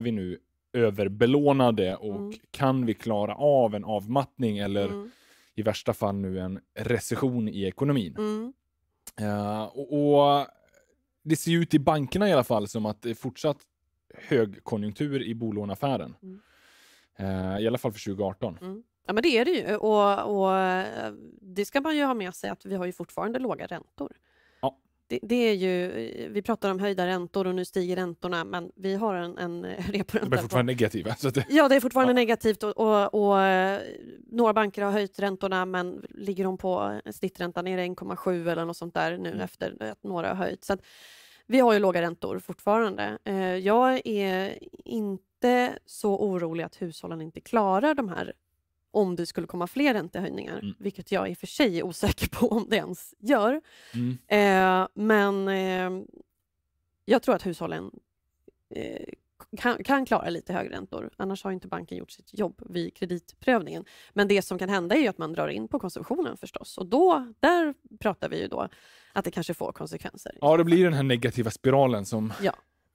vi nu överbelånade och mm. kan vi klara av en avmattning eller mm. i värsta fall nu en recession i ekonomin? Mm. Uh, och, och, Det ser ut i bankerna i alla fall som att det är fortsatt högkonjunktur i bolånaffären. Uh, mm. eh, I alla fall för 2018. Mm. Ja, men det är det ju. Och, och, eh, det ska man ju ha med sig att vi har ju fortfarande låga räntor det, det, är ju, eh, vi pratar om höjda räntor och nu stiger räntorna, men vi har en, en eh, reporänta. De är fortfarande på. negativa. Det, ja, det är fortfarande ja. negativt och, och, och, eh, några banker har höjt räntorna, men ligger de på snitträntan, är det 1,7 eller något sånt där nu mm. efter att några har höjt. Så att, vi har ju låga räntor fortfarande. Jag är inte så orolig att hushållen inte klarar de här om det skulle komma fler räntehöjningar, mm. vilket jag i och för sig är osäker på om det ens gör. Mm. Eh, men eh, jag tror att hushållen eh, kan, kan, klara lite högre räntor. Annars har inte banken gjort sitt jobb vid kreditprövningen. Men det som kan hända är att man drar in på konsumtionen förstås. Och då, där pratar vi ju då att det kanske får konsekvenser. Ja, det blir den här negativa spiralen som ja.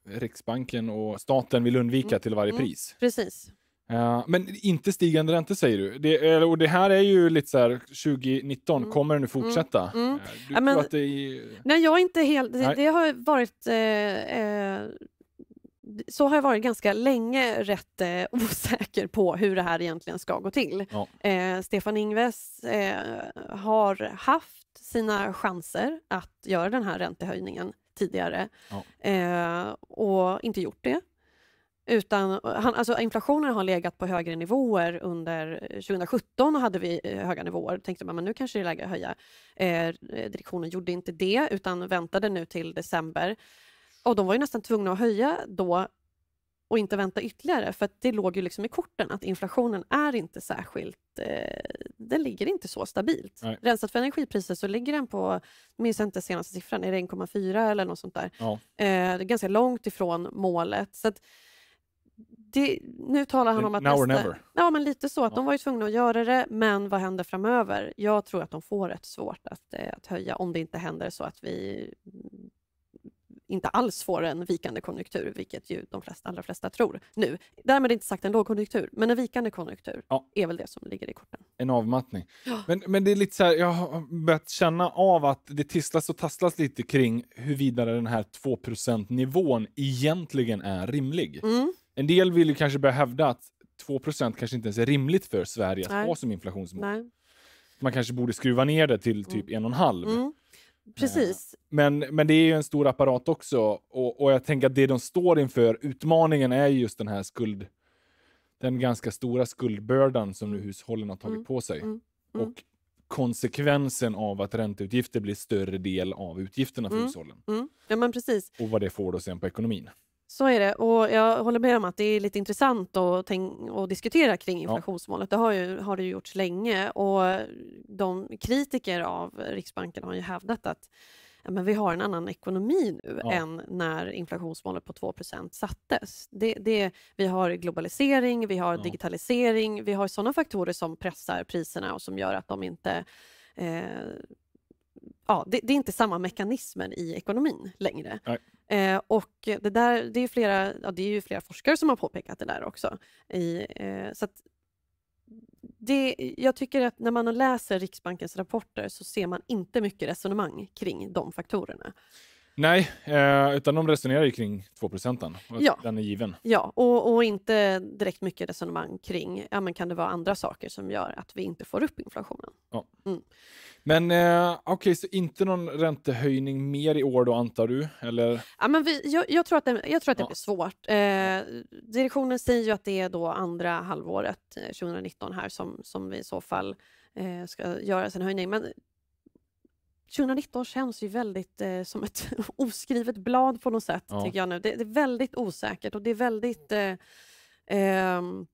Riksbanken och staten vill undvika mm. till varje mm. pris. Precis. Eh, men inte stigande räntor säger du. Det, eh, och det här är ju lite så här 2019, mm. kommer det att mm. fortsätta? Mm. Mm. Du men, att det är... Nej, jag är inte helt... Det, det har varit... Eh, eh, så har jag varit ganska länge rätt eh, osäker på hur det här egentligen ska gå till. Ja. Stefan Ingves har haft sina chanser att göra den här räntehöjningen tidigare ja. och inte gjort det. Utan, han, alltså inflationen har legat på högre nivåer under 2017 eh, hade vi eh, höga nivåer. tänkte man men nu kanske det är läge att höja. Eh, eh, direktionen gjorde inte det utan väntade nu till december. Och de var ju nästan tvungna att höja då och inte vänta ytterligare för det låg ju liksom i korten att inflationen är inte särskilt, eh, den ligger inte så stabilt. Nej. Rensat för energipriser så ligger den på, minns jag inte senaste siffran, är det 1,4 eller något sånt där? Ja. Eh, det är ganska långt ifrån målet. Så att, det, nu talar han om att... Now nästa, or never. Ja, men lite så. att De var ju tvungna att göra det, men vad händer framöver? Jag tror att de får rätt svårt att, eh, att höja om det inte händer så att vi mm, inte alls får en vikande konjunktur, vilket ju de flesta, allra flesta tror nu. Därmed inte sagt en lågkonjunktur, men en vikande konjunktur ja. är väl det som ligger i korten. En avmattning. Ja. Men, men det är lite så här, jag har börjat känna av att det tisslas och tasslas lite kring huruvida den här 2 nivån egentligen är rimlig. Mm. En del vill ju kanske börja hävda att 2 kanske inte ens är rimligt för Sverige att Nej. ha som inflationsmål. Nej. Man kanske borde skruva ner det till typ 1,5. Mm. mm. Precis. Eh, men, men det är ju en stor apparat också och, och jag tänker att det de står inför, utmaningen är just den här skuld, den ganska stora skuldbördan som nu hushållen har tagit mm. på sig. Mm. mm. Och konsekvensen av att ränteutgifter blir större del av utgifterna för mm. hushållen. Mm. Ja, men precis. Och vad det får då sen på ekonomin. Så är det och jag håller med om att det är lite intressant att, att diskutera kring inflationsmålet. Det har, ju, har det ju gjorts länge och de kritiker av Riksbanken har ju hävdat att men vi har en annan ekonomi nu ja. än när inflationsmålet på 2 sattes. Det, det, vi har globalisering, vi har ja. digitalisering, vi har sådana faktorer som pressar priserna och som gör att de inte... Eh, ja, det, det, är inte samma mekanismer i ekonomin längre. Nej. Eh, och det, där, det, är flera, ja, det är ju flera forskare som har påpekat det där också. I, eh, så det, jag tycker att när man läser Riksbankens rapporter så ser man inte mycket resonemang kring de faktorerna. Nej, eh, utan de resonerar kring 2 procenten. Ja. Den är given. Ja, och, och, inte direkt mycket resonemang kring ja, men kan det vara andra saker som gör att vi inte får upp inflationen. Ja. Mm. Men eh, okej, okay, så inte någon räntehöjning mer i år då antar du? Eller? Ja, men vi, jag, jag tror att det, jag tror att det ja. blir svårt. Eh, direktionen säger ju att det är då andra halvåret 2019 eh, här som, som vi i så fall eh, ska göra en höjning. Men 2019 känns ju väldigt eh, som ett oskrivet blad på något sätt, ja. tycker jag nu. Det, det, är väldigt osäkert och det är väldigt... Eh, um,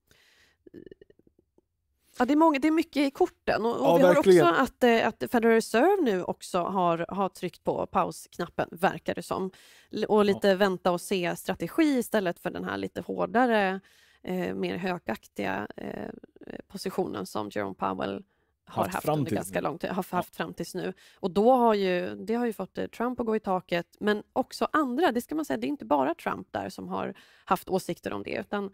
Ja, det, är många, det är mycket i korten. Och, och ja, vi verkligen. har också att, eh, att Federal Reserve nu också har, har tryckt på pausknappen, verkar det som. Och lite ja. vänta och se-strategi istället för den här lite hårdare, eh, mer högaktiga eh, positionen som Jerome Powell har haft, haft under ganska lång tid, har haft fram tills nu. Och då har ju, det har ju fått eh, Trump att gå i taket, men också andra. Det ska man säga, det är inte bara Trump där som har haft åsikter om det, utan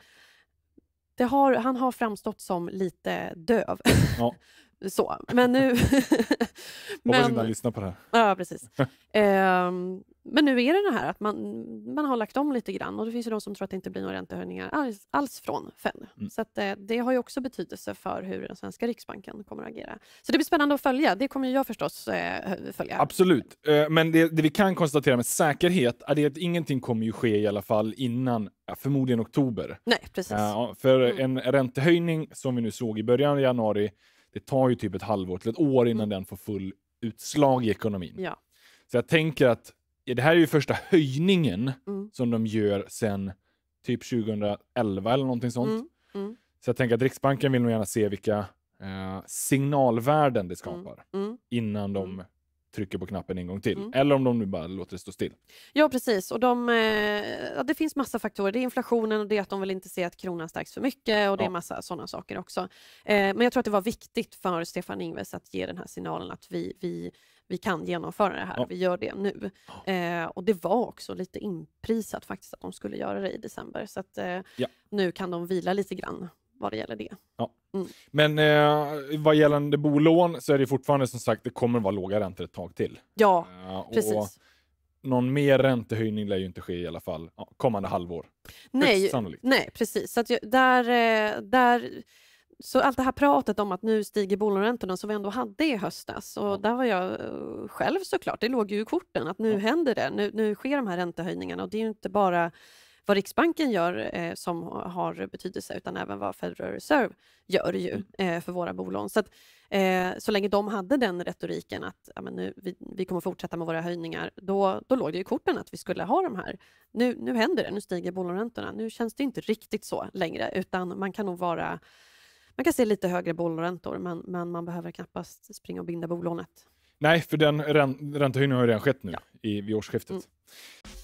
har, han har framstått som lite döv. Ja. Så, men nu... Hoppas inte han lyssnar på det här. Ja, precis. um, Men nu är det det här att man, man har lagt om lite grann och det finns ju de som tror att det inte blir några räntehöjningar alls, alls från Fed. Mm. Så att, eh, det har ju också betydelse för hur den svenska Riksbanken kommer att agera. Så det blir spännande att följa. Det kommer jag förstås eh, följa. Absolut, eh, men det, det, vi kan konstatera med säkerhet är att ingenting kommer ju ske i alla fall innan förmodligen oktober. Nej, precis. Uh, för mm. en räntehöjning som vi nu såg i början av januari, det tar ju typ ett halvår till ett år innan mm. den får full utslag i ekonomin. Ja. Så jag tänker att ja, det här är ju första höjningen mm. som de gör sen typ 2011 eller någonting sånt. Mm. Mm. Så jag tänker att Riksbanken vill nog gärna se vilka eh, signalvärden det mm, skapar mm. innan de mm trycker på knappen en gång till. Mm. Eller om de nu bara låter det stå still. Ja, precis. Och de, eh, ja, det finns massa faktorer. Det är inflationen och det är att de vill inte se att kronan stärks för mycket och det ja. är massa sådana saker också. Eh, men jag tror att det var viktigt för Stefan Ingves att ge den här signalen att vi, vi, vi kan genomföra det här. Ja. Vi gör det nu. Eh, och det var också lite inprisat faktiskt att de skulle göra det i december. Så att, eh, nu kan de vila lite grann vad det gäller det. Ja. Mm. Men eh, vad gäller bolån så är det fortfarande som sagt, det kommer vara låga räntor ett tag till. Ja, eh, precis. Någon mer räntehöjning lär ju inte ske i alla fall kommande halvår. Nej, nej precis. Så jag, där, eh, där, så allt det här pratet om att nu stiger bolåneräntorna som vi ändå hade i höstas och ja. där var jag eh, själv såklart, det låg ju i korten att nu ja. händer det, nu, nu sker de här räntehöjningarna och det är ju inte bara vad Riksbanken gör eh, som har betydelse utan även vad Federal Reserve gör ju mm. eh, för våra bolån. Så, att, eh, så länge de hade den retoriken att ja, men nu, vi, vi kommer fortsätta med våra höjningar, då, då låg det i korten att vi skulle ha de här. Nu, nu händer det, nu stiger bolåneräntorna. Nu känns det inte riktigt så längre utan man kan nog vara man kan se lite högre bolåneräntor men, men man behöver knappast springa och binda bolånet. Nej, för den räntehöjningen har ju redan skett nu ja. i, vid årsskiftet. Mm.